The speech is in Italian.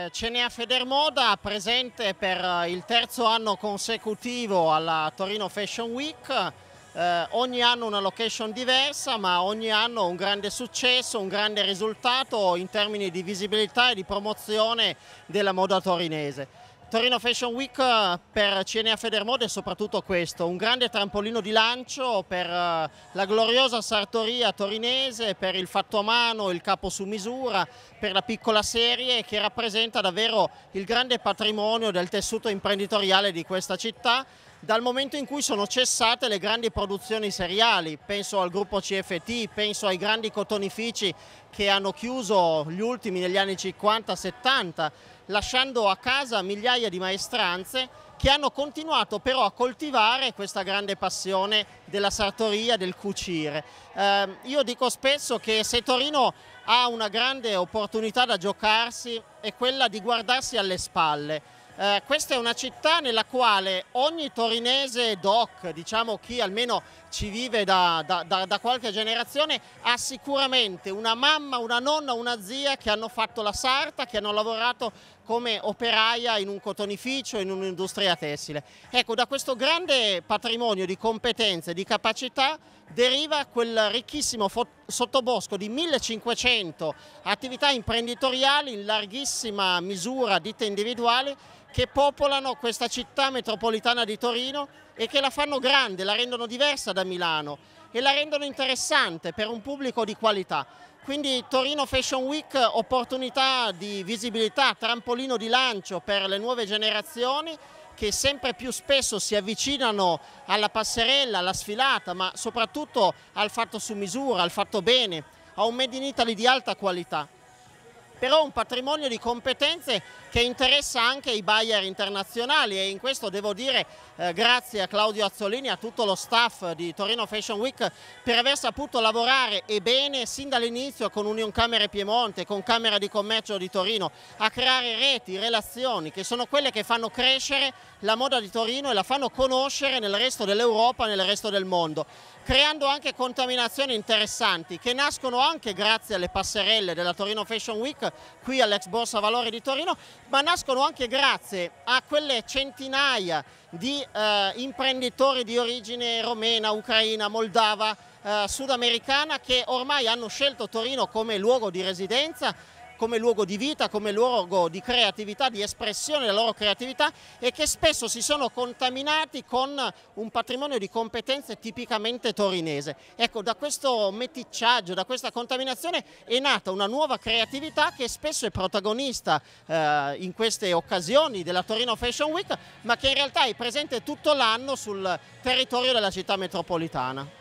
Eh, Cenea Federmoda presente per eh, il terzo anno consecutivo alla Torino Fashion Week, eh, ogni anno una location diversa ma ogni anno un grande successo, un grande risultato in termini di visibilità e di promozione della moda torinese. Torino Fashion Week eh, per CNA Federmode è soprattutto questo, un grande trampolino di lancio per eh, la gloriosa sartoria torinese, per il fatto a mano, il capo su misura, per la piccola serie che rappresenta davvero il grande patrimonio del tessuto imprenditoriale di questa città dal momento in cui sono cessate le grandi produzioni seriali, penso al gruppo CFT, penso ai grandi cotonifici che hanno chiuso gli ultimi negli anni 50-70, lasciando a casa migliaia di maestranze che hanno continuato però a coltivare questa grande passione della sartoria, del cucire. Eh, io dico spesso che se Torino ha una grande opportunità da giocarsi è quella di guardarsi alle spalle, eh, questa è una città nella quale ogni torinese doc, diciamo chi almeno ci vive da, da, da, da, qualche generazione, ha sicuramente una mamma, una nonna, una zia che hanno fatto la sarta, che hanno lavorato come operaia in un cotonificio, in un'industria tessile. Ecco, da questo grande patrimonio di competenze, di capacità, deriva quel ricchissimo sottobosco di 1500 attività imprenditoriali in larghissima misura ditte individuali che popolano questa città metropolitana di Torino e che la fanno grande, la rendono diversa da Milano e la rendono interessante per un pubblico di qualità. Quindi Torino Fashion Week opportunità di visibilità, trampolino di lancio per le nuove generazioni che sempre più spesso si avvicinano alla passerella, alla sfilata, ma soprattutto al fatto su misura, al fatto bene, a un Made in Italy di alta qualità però un patrimonio di competenze che interessa anche i buyer internazionali e in questo devo dire eh, grazie a Claudio Azzolini e a tutto lo staff di Torino Fashion Week per aver saputo lavorare e bene sin dall'inizio con Union Camere Piemonte, con Camera di Commercio di Torino, a creare reti, relazioni che sono quelle che fanno crescere la moda di Torino e la fanno conoscere nel resto dell'Europa, nel resto del mondo, creando anche contaminazioni interessanti che nascono anche grazie alle passerelle della Torino Fashion Week qui all'ex Borsa Valori di Torino, ma nascono anche grazie a quelle centinaia di eh, imprenditori di origine romena, ucraina, moldava, eh, sudamericana che ormai hanno scelto Torino come luogo di residenza come luogo di vita, come luogo di creatività, di espressione della loro creatività e che spesso si sono contaminati con un patrimonio di competenze tipicamente torinese. Ecco, da questo meticciaggio, da questa contaminazione è nata una nuova creatività che spesso è protagonista eh, in queste occasioni della Torino Fashion Week, ma che in realtà è presente tutto l'anno sul territorio della città metropolitana.